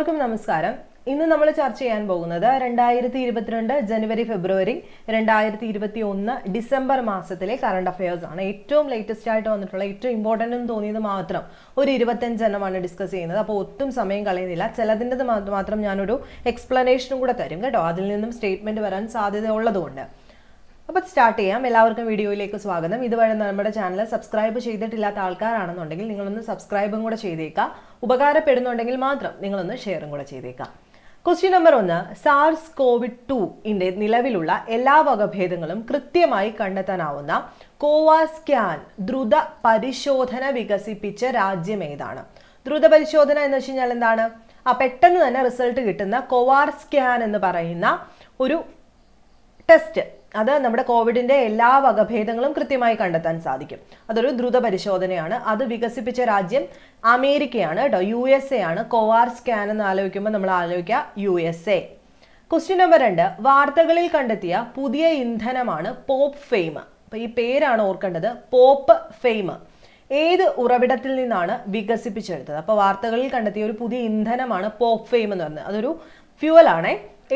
എല്ലാവർക്കും നമസ്കാരം ഇന്ന് നമ്മൾ ചർച്ച ചെയ്യാൻ പോകുന്നത് രണ്ടായിരത്തി ഇരുപത്തിരണ്ട് ജനുവരി ഫെബ്രുവരി രണ്ടായിരത്തി ഇരുപത്തി ഒന്ന് ഡിസംബർ മാസത്തിലെ കറണ്ട് അഫയേഴ്സ് ആണ് ഏറ്റവും ലേറ്റസ്റ്റ് ആയിട്ട് വന്നിട്ടുള്ള ഏറ്റവും ഇമ്പോർട്ടൻ്റ് എന്ന് തോന്നിയത് മാത്രം ഒരു ഇരുപത്തഞ്ചെണ്ണമാണ് ഡിസ്കസ് ചെയ്യുന്നത് അപ്പോൾ ഒട്ടും സമയം കളയുന്നില്ല ചിലതിൻ്റെ മാത്രം ഞാനൊരു എക്സ്പ്ലനേഷനും കൂടെ തരും കേട്ടോ അതിൽ നിന്നും സ്റ്റേറ്റ്മെൻറ്റ് വരാൻ സാധ്യതയുള്ളതുകൊണ്ട് അപ്പോൾ സ്റ്റാർട്ട് ചെയ്യാം എല്ലാവർക്കും വീഡിയോയിലേക്ക് സ്വാഗതം ഇതുവഴി നമ്മുടെ ചാനൽ സബ്സ്ക്രൈബ് ചെയ്തിട്ടില്ലാത്ത ആൾക്കാരാണെന്നുണ്ടെങ്കിൽ നിങ്ങളൊന്ന് സബ്സ്ക്രൈബും കൂടെ ചെയ്തേക്കാം ഉപകാരപ്പെടുന്നുണ്ടെങ്കിൽ മാത്രം നിങ്ങളൊന്ന് ഷെയറും കൂടെ ചെയ്തേക്കാം ക്വസ്റ്റ്യൻ നമ്പർ ഒന്ന് സാർസ് കോവിഡ് ടുവിൻ്റെ നിലവിലുള്ള എല്ലാ വകഭേദങ്ങളും കൃത്യമായി കണ്ടെത്താനാവുന്ന കോവാസ്കാൻ ദ്രുത പരിശോധന വികസിപ്പിച്ച രാജ്യം ഏതാണ് ദ്രുത പരിശോധന എന്ന് വെച്ച് കഴിഞ്ഞാൽ എന്താണ് ആ പെട്ടെന്ന് തന്നെ റിസൾട്ട് കിട്ടുന്ന കോവാർ സ്കാൻ എന്ന് പറയുന്ന ഒരു ടെസ്റ്റ് അത് നമ്മുടെ കോവിഡിന്റെ എല്ലാ വകഭേദങ്ങളും കൃത്യമായി കണ്ടെത്താൻ സാധിക്കും അതൊരു ദ്രുത പരിശോധനയാണ് അത് വികസിപ്പിച്ച രാജ്യം അമേരിക്കയാണ് കേട്ടോ യു എസ് എ ആണ് കോവാർ സ്കാൻ എന്ന് ആലോചിക്കുമ്പോൾ നമ്മൾ ആലോചിക്കുക U S A question number രണ്ട് വാർത്തകളിൽ കണ്ടെത്തിയ പുതിയ ഇന്ധനമാണ് പോപ്പ് ഫെയിം അപ്പോൾ ഈ പേരാണ് ഓർക്കേണ്ടത് പോപ്പ് ഫെയിം ഏത് ഉറവിടത്തിൽ നിന്നാണ് വികസിപ്പിച്ചെടുത്തത് അപ്പോൾ വാർത്തകളിൽ കണ്ടെത്തിയ ഒരു പുതിയ ഇന്ധനമാണ് പോപ്പ് ഫെയിം എന്ന് പറയുന്നത് അതൊരു ഫ്യൂവൽ ആണേ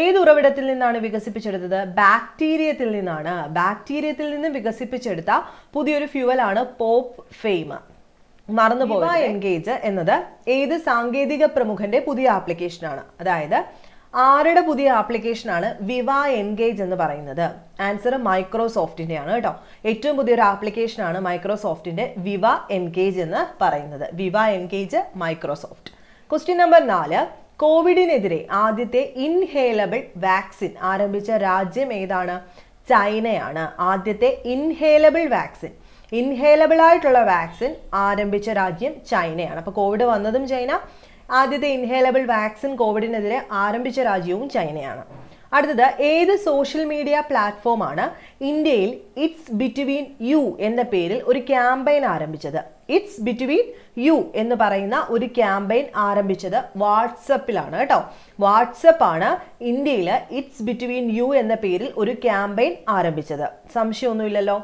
ഏത് ഉറവിടത്തിൽ നിന്നാണ് വികസിപ്പിച്ചെടുത്തത് ബാക്ടീരിയത്തിൽ നിന്നാണ് ബാക്ടീരിയത്തിൽ നിന്ന് വികസിപ്പിച്ചെടുത്ത പുതിയൊരു ആണ് പോപ്പ് ഫെയിം മറന്നുപോയ എൻഗേജ് എന്നത് ഏത് സാങ്കേതിക പ്രമുഖന്റെ പുതിയ ആപ്ലിക്കേഷനാണ് അതായത് ആരുടെ പുതിയ ആപ്ലിക്കേഷനാണ് വിവ എൻഗേജ് എന്ന് പറയുന്നത് ആൻസർ മൈക്രോസോഫ്റ്റിന്റെ ആണ് കേട്ടോ ഏറ്റവും പുതിയൊരു ആപ്ലിക്കേഷനാണ് മൈക്രോസോഫ്റ്റിന്റെ വിവ എൻഗേജ് എന്ന് പറയുന്നത് വിവ എൻഗേജ് മൈക്രോസോഫ്റ്റ് ക്വസ്റ്റ്യൻ നമ്പർ നാല് കോവിഡിനെതിരെ ആദ്യത്തെ ഇൻഹേലബിൾ വാക്സിൻ ആരംഭിച്ച രാജ്യം ഏതാണ് ചൈനയാണ് ആദ്യത്തെ ഇൻഹേലബിൾ വാക്സിൻ ഇൻഹേലബിൾ ആയിട്ടുള്ള വാക്സിൻ ആരംഭിച്ച രാജ്യം ചൈനയാണ് അപ്പോൾ കോവിഡ് വന്നതും ചൈന ആദ്യത്തെ ഇൻഹേലബിൾ വാക്സിൻ കോവിഡിനെതിരെ ആരംഭിച്ച രാജ്യവും ചൈനയാണ് അടുത്തത് ഏത് സോഷ്യൽ മീഡിയ പ്ലാറ്റ്ഫോമാണ് ഇന്ത്യയിൽ ഇറ്റ്സ് ബിറ്റ്വീൻ യു എന്ന പേരിൽ ഒരു ക്യാമ്പയിൻ ആരംഭിച്ചത് ഇറ്റ്സ് ബിറ്റ്വീൻ യു എന്ന് പറയുന്ന ഒരു ക്യാമ്പയിൻ ആരംഭിച്ചത് വാട്സപ്പിലാണ് കേട്ടോ വാട്സപ്പാണ് ഇന്ത്യയിൽ ഇറ്റ്സ് ബിറ്റ്വീൻ യു എന്ന പേരിൽ ഒരു ക്യാമ്പയിൻ ആരംഭിച്ചത് സംശയമൊന്നുമില്ലല്ലോ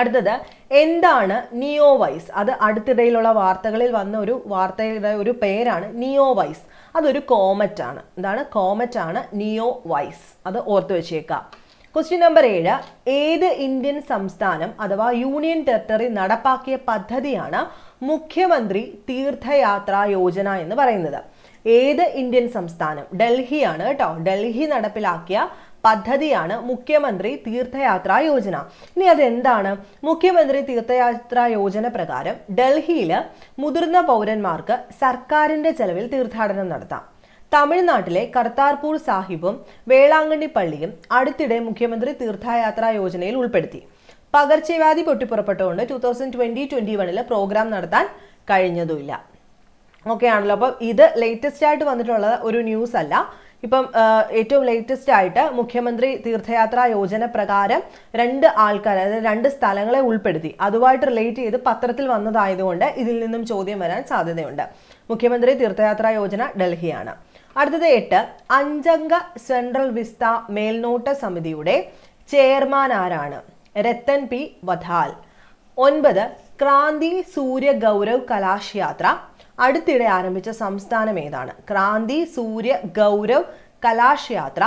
അടുത്തത് എന്താണ് നിയോവൈസ് അത് അടുത്തിടയിലുള്ള വാർത്തകളിൽ വന്ന ഒരു വാർത്തയുടെ ഒരു പേരാണ് നിയോവൈസ് അതൊരു കോമറ്റ് ആണ് എന്താണ് കോമറ്റ് ആണ് നിയോവൈസ് അത് ഓർത്തു വെച്ചേക്കാം ക്വസ്റ്റ്യൻ നമ്പർ ഏഴ് ഏത് ഇന്ത്യൻ സംസ്ഥാനം അഥവാ യൂണിയൻ ടെറിട്ടറി നടപ്പാക്കിയ പദ്ധതിയാണ് മുഖ്യമന്ത്രി തീർത്ഥയാത്രാ യോജന എന്ന് പറയുന്നത് ഏത് ഇന്ത്യൻ സംസ്ഥാനം ഡൽഹിയാണ് കേട്ടോ ഡൽഹി നടപ്പിലാക്കിയ പദ്ധതിയാണ് മുഖ്യമന്ത്രി തീർത്ഥയാത്രാ യോജന ഇനി അതെന്താണ് മുഖ്യമന്ത്രി തീർത്ഥയാത്രാ യോജന പ്രകാരം ഡൽഹിയിൽ മുതിർന്ന പൗരന്മാർക്ക് സർക്കാരിന്റെ ചെലവിൽ തീർത്ഥാടനം നടത്താം തമിഴ്നാട്ടിലെ കർത്താർപൂർ സാഹിബും വേളാങ്കണ്ണി പള്ളിയും അടുത്തിടെ മുഖ്യമന്ത്രി തീർത്ഥയാത്രാ യോജനയിൽ ഉൾപ്പെടുത്തി പകർച്ചവ്യാധി പൊട്ടിപ്പുറപ്പെട്ടുകൊണ്ട് ടൂ തൗസൻഡ് ട്വന്റി ട്വന്റി വണ്ണില് പ്രോഗ്രാം നടത്താൻ കഴിഞ്ഞതുമില്ല ഓക്കെ ആണല്ലോ അപ്പോൾ ഇത് ലേറ്റസ്റ്റ് ആയിട്ട് വന്നിട്ടുള്ള ഒരു ന്യൂസ് അല്ല ഇപ്പം ഏറ്റവും ലേറ്റസ്റ്റ് ആയിട്ട് മുഖ്യമന്ത്രി തീർത്ഥയാത്രാ യോജന പ്രകാരം രണ്ട് ആൾക്കാർ അതായത് രണ്ട് സ്ഥലങ്ങളെ ഉൾപ്പെടുത്തി അതുമായിട്ട് റിലേറ്റ് ചെയ്ത് പത്രത്തിൽ വന്നതായതുകൊണ്ട് ഇതിൽ നിന്നും ചോദ്യം വരാൻ സാധ്യതയുണ്ട് മുഖ്യമന്ത്രി തീർത്ഥയാത്രാ യോജന ഡൽഹിയാണ് അടുത്തത് എട്ട് അഞ്ചംഗ സെൻട്രൽ വിസ്ത മേൽനോട്ട സമിതിയുടെ ചെയർമാൻ ആരാണ് രത്തൻ പി വധാൽ ഒൻപത് ക്രാന്തി സൂര്യ ഗൗരവ് കലാശയാത്ര യാത്ര അടുത്തിടെ ആരംഭിച്ച സംസ്ഥാനം ഏതാണ് ക്രാന്തി സൂര്യ ഗൗരവ് കലാശയാത്ര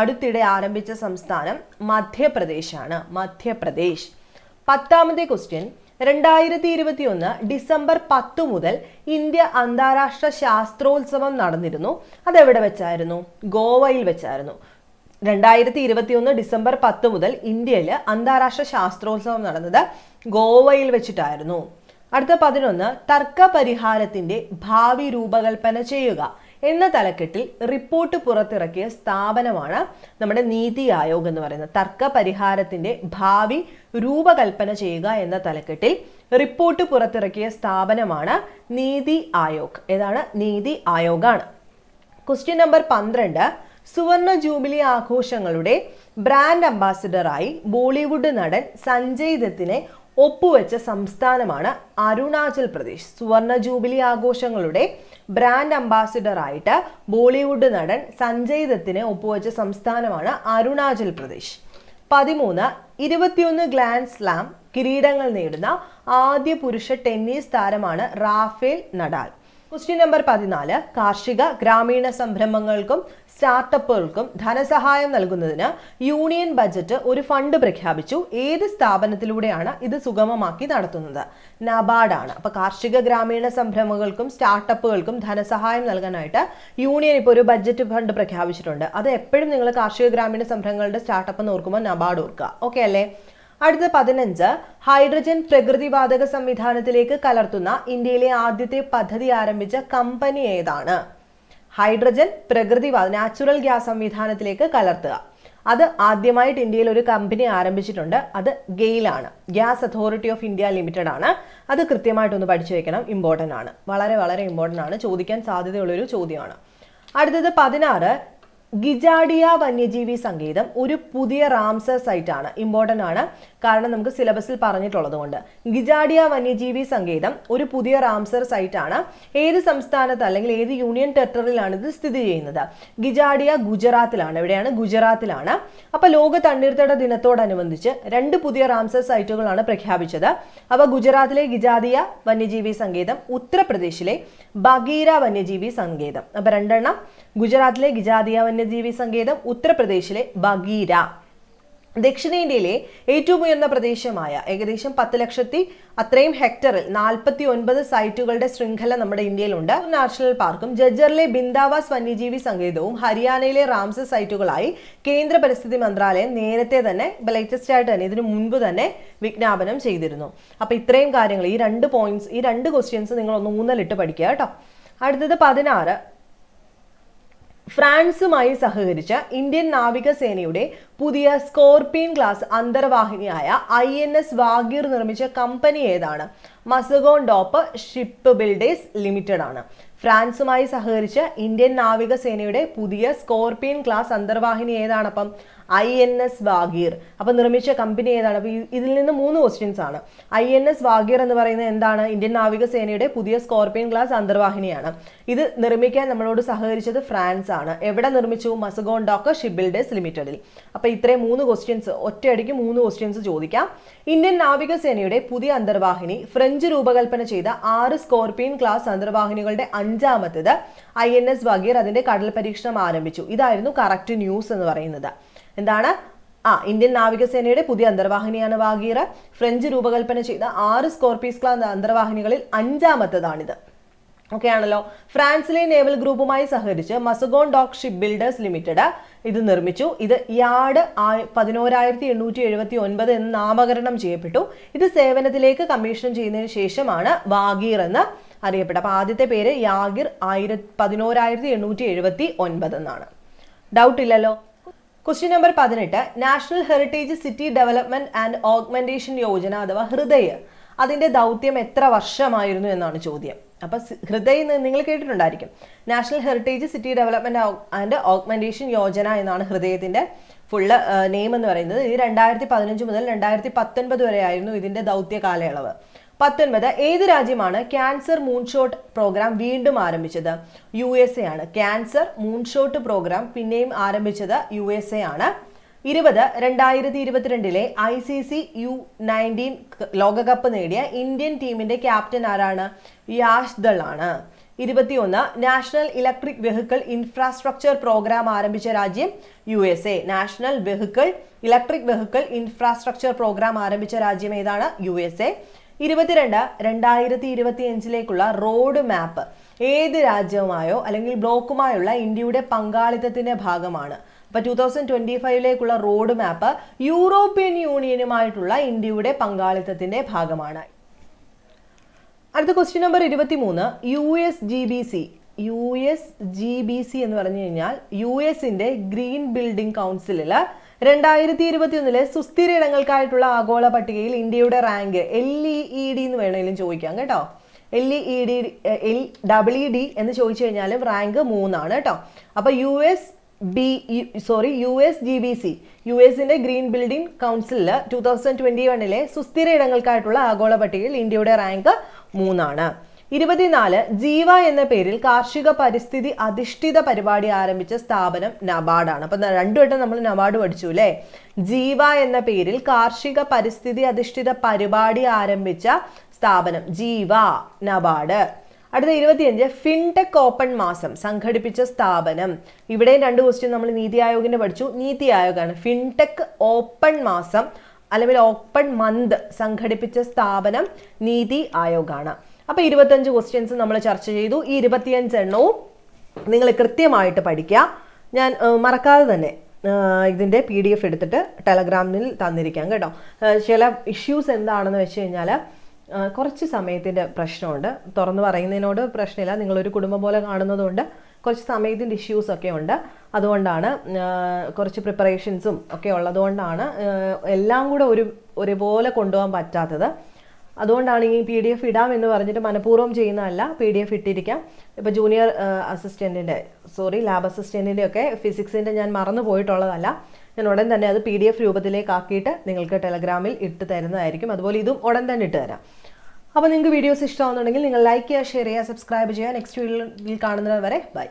അടുത്തിടെ ആരംഭിച്ച സംസ്ഥാനം മധ്യപ്രദേശാണ് മധ്യപ്രദേശ് പത്താമത്തെ ക്വസ്റ്റ്യൻ രണ്ടായിരത്തി ഇരുപത്തി ഒന്ന് ഡിസംബർ പത്ത് മുതൽ ഇന്ത്യ അന്താരാഷ്ട്ര ശാസ്ത്രോത്സവം നടന്നിരുന്നു അതെവിടെ വെച്ചായിരുന്നു ഗോവയിൽ വെച്ചായിരുന്നു രണ്ടായിരത്തി ഇരുപത്തി ഒന്ന് ഡിസംബർ പത്ത് മുതൽ ഇന്ത്യയിൽ അന്താരാഷ്ട്ര ശാസ്ത്രോത്സവം നടന്നത് ഗോവയിൽ വെച്ചിട്ടായിരുന്നു അടുത്ത പതിനൊന്ന് തർക്ക പരിഹാരത്തിന്റെ ഭാവി രൂപകൽപ്പന ചെയ്യുക എന്ന തലക്കെട്ടിൽ റിപ്പോർട്ട് പുറത്തിറക്കിയ സ്ഥാപനമാണ് നമ്മുടെ നീതി ആയോഗ് എന്ന് പറയുന്നത് തർക്ക പരിഹാരത്തിന്റെ ഭാവി രൂപകൽപ്പന ചെയ്യുക എന്ന തലക്കെട്ടിൽ റിപ്പോർട്ട് പുറത്തിറക്കിയ സ്ഥാപനമാണ് നീതി ആയോഗ് ഏതാണ് നീതി ആയോഗാണ് ക്വസ്റ്റ്യൻ നമ്പർ പന്ത്രണ്ട് സുവർണ ജൂബിലി ആഘോഷങ്ങളുടെ ബ്രാൻഡ് അംബാസിഡറായി ബോളിവുഡ് നടൻ സഞ്ജയ് ദത്തിനെ ഒപ്പുവെച്ച സംസ്ഥാനമാണ് അരുണാചൽ പ്രദേശ് സുവർണ ജൂബിലി ആഘോഷങ്ങളുടെ ബ്രാൻഡ് അംബാസിഡറായിട്ട് ബോളിവുഡ് നടൻ സഞ്ജയ് ദത്തിനെ ഒപ്പുവെച്ച സംസ്ഥാനമാണ് അരുണാചൽ പ്രദേശ് പതിമൂന്ന് ഇരുപത്തിയൊന്ന് ഗ്ലാൻഡ് സ്ലാം കിരീടങ്ങൾ നേടുന്ന ആദ്യ പുരുഷ ടെന്നീസ് താരമാണ് റാഫേൽ നടാൽ ക്വസ്റ്റ്യൻ നമ്പർ പതിനാല് കാർഷിക ഗ്രാമീണ സംരംഭങ്ങൾക്കും സ്റ്റാർട്ടപ്പുകൾക്കും ധനസഹായം നൽകുന്നതിന് യൂണിയൻ ബജറ്റ് ഒരു ഫണ്ട് പ്രഖ്യാപിച്ചു ഏത് സ്ഥാപനത്തിലൂടെയാണ് ഇത് സുഗമമാക്കി നടത്തുന്നത് നബാർഡാണ് അപ്പോൾ കാർഷിക ഗ്രാമീണ സംരംഭങ്ങൾക്കും സ്റ്റാർട്ടപ്പുകൾക്കും ധനസഹായം നൽകാനായിട്ട് യൂണിയൻ ഇപ്പോൾ ഒരു ബജറ്റ് ഫണ്ട് പ്രഖ്യാപിച്ചിട്ടുണ്ട് അത് എപ്പോഴും നിങ്ങൾ കാർഷിക ഗ്രാമീണ സംരംഭങ്ങളുടെ സ്റ്റാർട്ടപ്പ് എന്ന് ഓർക്കുമ്പോൾ നബാർഡ് ഓർക്കുക ഓക്കെ അല്ലേ അടുത്ത പതിനഞ്ച് ഹൈഡ്രജൻ പ്രകൃതിവാതക സംവിധാനത്തിലേക്ക് കലർത്തുന്ന ഇന്ത്യയിലെ ആദ്യത്തെ പദ്ധതി ആരംഭിച്ച കമ്പനി ഏതാണ് ഹൈഡ്രജൻ പ്രകൃതി നാച്ചുറൽ ഗ്യാസ് സംവിധാനത്തിലേക്ക് കലർത്തുക അത് ആദ്യമായിട്ട് ഇന്ത്യയിൽ ഒരു കമ്പനി ആരംഭിച്ചിട്ടുണ്ട് അത് ഗെയിലാണ് gas authority of India limited ആണ് അത് കൃത്യമായിട്ടൊന്ന് പഠിച്ചു വെക്കണം ഇമ്പോർട്ടൻ്റ് ആണ് വളരെ വളരെ ഇമ്പോർട്ടൻ്റ് ആണ് ചോദിക്കാൻ സാധ്യതയുള്ളൊരു ചോദ്യമാണ് അടുത്തത് പതിനാറ് ഗിജാഡിയ വന്യജീവി സങ്കേതം ഒരു പുതിയ റാംസർ സൈറ്റ് ആണ് ഇമ്പോർട്ടൻ്റ് ആണ് കാരണം നമുക്ക് സിലബസിൽ പറഞ്ഞിട്ടുള്ളത് കൊണ്ട് ഗിജാഡിയ വന്യജീവി സങ്കേതം ഒരു പുതിയ റാംസർ സൈറ്റ് ആണ് ഏത് സംസ്ഥാനത്ത് അല്ലെങ്കിൽ ഏത് യൂണിയൻ ടെറിട്ടറിയിലാണ് ഇത് സ്ഥിതി ചെയ്യുന്നത് ഗിജാഡിയ ഗുജറാത്തിലാണ് എവിടെയാണ് ഗുജറാത്തിലാണ് അപ്പോൾ ലോക തണ്ണീർത്തട ദിനത്തോടനുബന്ധിച്ച് രണ്ട് പുതിയ റാംസർ സൈറ്റുകളാണ് പ്രഖ്യാപിച്ചത് അപ്പോൾ ഗുജറാത്തിലെ ഗിജാദിയ വന്യജീവി സങ്കേതം ഉത്തർപ്രദേശിലെ ബഗീര വന്യജീവി സങ്കേതം അപ്പോൾ രണ്ടെണ്ണം ഗുജറാത്തിലെ ഗിജാദിയ വന്യജീവി സങ്കേതം ഉത്തർപ്രദേശിലെ ബഗീര ദക്ഷിണേന്ത്യയിലെ ഏറ്റവും ഉയർന്ന പ്രദേശമായ ഏകദേശം പത്ത് ലക്ഷത്തി അത്രയും ഹെക്ടറിൽ നാൽപ്പത്തി ഒൻപത് സൈറ്റുകളുടെ ശൃംഖല നമ്മുടെ ഇന്ത്യയിലുണ്ട് നാഷണൽ പാർക്കും ജജ്ജറിലെ ബിന്ദാവാസ് വന്യജീവി സങ്കേതവും ഹരിയാനയിലെ റാംസ് സൈറ്റുകളായി കേന്ദ്ര പരിസ്ഥിതി മന്ത്രാലയം നേരത്തെ തന്നെ ലേറ്റസ്റ്റ് ആയിട്ട് തന്നെ ഇതിനു മുൻപ് തന്നെ വിജ്ഞാപനം ചെയ്തിരുന്നു അപ്പൊ ഇത്രയും കാര്യങ്ങൾ ഈ രണ്ട് പോയിന്റ്സ് ഈ രണ്ട് ക്വസ്റ്റ്യൻസ് നിങ്ങൾ ഒന്ന് ഊന്നലിട്ട് പഠിക്കുക കേട്ടോ അടുത്തത് പതിനാറ് ഫ്രാൻസുമായി സഹകരിച്ച ഇന്ത്യൻ നാവികസേനയുടെ പുതിയ സ്കോർപിയൻ ക്ലാസ് അന്തർവാഹിനിയായ ഐ എൻ എസ് വാഗീർ നിർമ്മിച്ച കമ്പനി ഏതാണ് Mazagon dock ship builders limited ആണ് ഫ്രാൻസുമായി സഹകരിച്ച് ഇന്ത്യൻ നാവികസേനയുടെ പുതിയ സ്കോർപിയൻ ക്ലാസ് അന്തർവാഹിനി ഏതാണ് അപ്പം ഐ എൻ എസ് വാഗീർ അപ്പം നിർമ്മിച്ച കമ്പനി ഏതാണ് അപ്പം ഇതിൽ നിന്ന് മൂന്ന് ക്വസ്റ്റ്യൻസ് ആണ് ഐ എൻ എസ് വാഗീർ എന്ന് പറയുന്നത് എന്താണ് ഇന്ത്യൻ നാവികസേനയുടെ പുതിയ സ്കോർപിയൻ ക്ലാസ് അന്തർവാഹിനിയാണ് ഇത് നിർമ്മിക്കാൻ നമ്മളോട് സഹകരിച്ചത് ഫ്രാൻസ് ആണ് എവിടെ നിർമ്മിച്ചു മസഗോൺ ഡോക്ക് ഷിപ്പ് ബിൽഡേഴ്സ് ലിമിറ്റഡിൽ അപ്പം അപ്പൊ ഇത്രയും മൂന്ന് ക്വസ്റ്റ്യൻസ് ഒറ്റയടിക്ക് മൂന്ന് ക്വസ്റ്റ്യൻസ് ചോദിക്കാം ഇന്ത്യൻ നാവികസേനയുടെ പുതിയ അന്തർവാഹിനി ഫ്രഞ്ച് രൂപകൽപ്പന ചെയ്ത ആറ് സ്കോർപിയൻ ക്ലാസ് അന്തർവാഹിനികളുടെ അഞ്ചാമത്തേത് ഐ എൻ എസ് വഗീർ അതിന്റെ കടൽ പരീക്ഷണം ആരംഭിച്ചു ഇതായിരുന്നു കറക്റ്റ് ന്യൂസ് എന്ന് പറയുന്നത് എന്താണ് ആ ഇന്ത്യൻ നാവികസേനയുടെ പുതിയ അന്തർവാഹിനിയാണ് വാഗീർ ഫ്രഞ്ച് രൂപകൽപ്പന ചെയ്ത ആറ് സ്കോർപീസ് ക്ലാസ് അന്തർവാഹിനികളിൽ അഞ്ചാമത്തേതാണിത് ആണല്ലോ ഫ്രാൻസിലെ നേവൽ ഗ്രൂപ്പുമായി സഹകരിച്ച് Mazagon dock ship builders limited ഇത് നിർമ്മിച്ചു ഇത് യാർഡ് പതിനോരായിരത്തി എണ്ണൂറ്റി എഴുപത്തി ഒൻപത് എന്ന് നാമകരണം ചെയ്യപ്പെട്ടു ഇത് സേവനത്തിലേക്ക് കമ്മീഷൻ ചെയ്യുന്നതിന് ശേഷമാണ് വാഗീർ എന്ന് അറിയപ്പെട്ടത് അപ്പൊ ആദ്യത്തെ പേര് യാഗിർ ആയിര പതിനോരായിരത്തി എണ്ണൂറ്റി എഴുപത്തി ഒൻപത് എന്നാണ് ഡൗട്ട് ഇല്ലല്ലോ ക്വസ്റ്റ്യൻ നമ്പർ പതിനെട്ട് national heritage city development and augmentation Yojana അഥവാ ഹൃദയ അതിന്റെ ദൗത്യം എത്ര വർഷമായിരുന്നു എന്നാണ് ചോദ്യം അപ്പോൾ ഹൃദയ നിങ്ങൾ കേട്ടിട്ടുണ്ടായിരിക്കും national heritage city development and augmentation Yojana എന്നാണ് ഹൃദയത്തിന്റെ ഫുള്ള് നെയിം എന്ന് പറയുന്നത് ഇത് രണ്ടായിരത്തി പതിനഞ്ച് മുതൽ രണ്ടായിരത്തി പത്തൊൻപത് വരെ ആയിരുന്നു ദൗത്യ കാലയളവ് പത്തൊൻപത് ഏത് രാജ്യമാണ് ക്യാൻസർ മൂൺഷോട്ട് പ്രോഗ്രാം വീണ്ടും ആരംഭിച്ചത് യു എസ് എ ആണ് ക്യാൻസർ മൂൺഷോട്ട് പ്രോഗ്രാം പിന്നെയും ആരംഭിച്ചത് യു എസ് എ ആണ് ഇരുപത് രണ്ടായിരത്തി ഇരുപത്തിരണ്ടിലെ I C C U nineteen ലോകകപ്പ് നേടിയ ഇന്ത്യൻ ടീമിന്റെ ക്യാപ്റ്റൻ ആരാണ് യാഷ് ആണ് ഇരുപത്തിയൊന്ന് national electric vehicle infrastructure programme ആരംഭിച്ച രാജ്യം U S A national vehicle electric vehicle infrastructure programme ആരംഭിച്ച രാജ്യം ഏതാണ് യു എസ് എ ഇരുപത്തിരണ്ട് രണ്ടായിരത്തി ഇരുപത്തിയഞ്ചിലേക്കുള്ള റോഡ് മാപ്പ് ഏത് രാജ്യവുമായോ അല്ലെങ്കിൽ ബ്ലോക്കുമായുള്ള ഇന്ത്യയുടെ പങ്കാളിത്തത്തിന്റെ ഭാഗമാണ് അപ്പോൾ ടൂ തൗസൻഡ് ട്വന്റി ഫൈവിലേക്കുള്ള റോഡ് മാപ്പ് യൂറോപ്യൻ യൂണിയനുമായിട്ടുള്ള ഇന്ത്യയുടെ പങ്കാളിത്തത്തിന്റെ ഭാഗമാണ് അടുത്ത ക്വസ്റ്റ്യൻ നമ്പർ ഇരുപത്തി മൂന്ന് U S G B C U S G B C എന്ന് പറഞ്ഞു കഴിഞ്ഞാൽ യു എസിന്റെ ഗ്രീൻ ബിൽഡിംഗ് കൗൺസിലിൽ രണ്ടായിരത്തി ഇരുപത്തി ഒന്നിലെ സുസ്ഥിര ഇടങ്ങൾക്കായിട്ടുള്ള ആഗോള പട്ടികയിൽ ഇന്ത്യയുടെ rank L E E D എന്ന് വേണമെങ്കിലും ചോദിക്കാം കേട്ടോ L E D L double E D എന്ന് ചോദിച്ചു കഴിഞ്ഞാലും റാങ്ക് മൂന്നാണ് കേട്ടോ അപ്പോൾ U S B sorry U S G B C U എസിന്റെ ഗ്രീൻ ബിൽഡിംഗ് കൗൺസിലില് ടു തൗസൻഡ് ട്വന്റി വണ്ണിലെ സുസ്ഥിര ഇടങ്ങൾക്കായിട്ടുള്ള ആഗോള പട്ടികയിൽ ഇന്ത്യയുടെ റാങ്ക് മൂന്നാണ് ഇരുപത്തിനാല് ജീവ എന്ന പേരിൽ കാർഷിക പരിസ്ഥിതി അധിഷ്ഠിത പരിപാടി ആരംഭിച്ച സ്ഥാപനം നബാർഡാണ് അപ്പൊ രണ്ടു വട്ടം നമ്മൾ നബാർഡ് പഠിച്ചു അല്ലേ ജീവ എന്ന പേരിൽ കാർഷിക പരിസ്ഥിതി അധിഷ്ഠിത പരിപാടി ആരംഭിച്ച സ്ഥാപനം ജീവ നബാഡ് അടുത്ത ഇരുപത്തിയഞ്ച് ഫിൻടെക് ഓപ്പൺ മാസം സംഘടിപ്പിച്ച സ്ഥാപനം ഇവിടെയും രണ്ട് ക്വസ്റ്റ്യൻ നമ്മൾ നീതി ആയോഗിന്റെ പഠിച്ചു നീതി ആയോഗാണ് ഫിൻടെക് ഓപ്പൺ മാസം അല്ലെങ്കിൽ ഓപ്പൺ മന്ത് സംഘടിപ്പിച്ച സ്ഥാപനം നീതി ആയോഗാണ് അപ്പൊ ഇരുപത്തിയഞ്ച് ക്വസ്റ്റ്യൻസ് നമ്മൾ ചർച്ച ചെയ്തു ഈ ഇരുപത്തിയഞ്ച് എണ്ണവും നിങ്ങൾ കൃത്യമായിട്ട് പഠിക്കുക ഞാൻ മറക്കാതെ തന്നെ ഇതിൻ്റെ പി ഡി എഫ് എടുത്തിട്ട് ടെലഗ്രാമിൽ തന്നിരിക്കാം കേട്ടോ ചില ഇഷ്യൂസ് എന്താണെന്ന് വെച്ച് കഴിഞ്ഞാൽ കുറച്ച് സമയത്തിൻ്റെ പ്രശ്നമുണ്ട് തുറന്നു പറയുന്നതിനോട് പ്രശ്നമില്ല നിങ്ങളൊരു കുടുംബം പോലെ കാണുന്നതുകൊണ്ട് കുറച്ച് സമയത്തിൻ്റെ ഇഷ്യൂസൊക്കെ ഉണ്ട് അതുകൊണ്ടാണ് കുറച്ച് പ്രിപ്പറേഷൻസും ഒക്കെ ഉള്ളതുകൊണ്ടാണ് എല്ലാം കൂടെ ഒരു ഒരുപോലെ കൊണ്ടുപോകാൻ പറ്റാത്തത് അതുകൊണ്ടാണ് ഈ പി ഡി എഫ് ഇടാം എന്ന് പറഞ്ഞിട്ട് മനഃപൂർവ്വം ചെയ്യുന്നതല്ല പി ഡി എഫ് ഇട്ടിരിക്കാം ഇപ്പോൾ ജൂനിയർ അസിസ്റ്റൻറ്റിൻ്റെ സോറി ലാബ് അസിസ്റ്റൻറ്റിൻ്റെ ഒക്കെ ഫിസിക്സിൻ്റെ ഞാൻ മറന്നു പോയിട്ടുള്ളതല്ല ഞാൻ ഉടൻ തന്നെ അത് പി ഡി എഫ് രൂപത്തിലേക്ക് ആക്കിയിട്ട് നിങ്ങൾക്ക് ടെലഗ്രാമിൽ ഇട്ട് തരുന്നതായിരിക്കും അതുപോലെ ഇതും ഉടൻ തന്നെ ഇട്ട് തരാം അപ്പോൾ നിങ്ങൾക്ക് വീഡിയോസ് ഇഷ്ടമാകുന്നുണ്ടെങ്കിൽ നിങ്ങൾ ലൈക്ക് ചെയ്യുക ഷെയർ ചെയ്യുക സബ്സ്ക്രൈബ് ചെയ്യുക നെക്സ്റ്റ് വീഡിയോയിൽ കാണുന്നവരെ ബൈ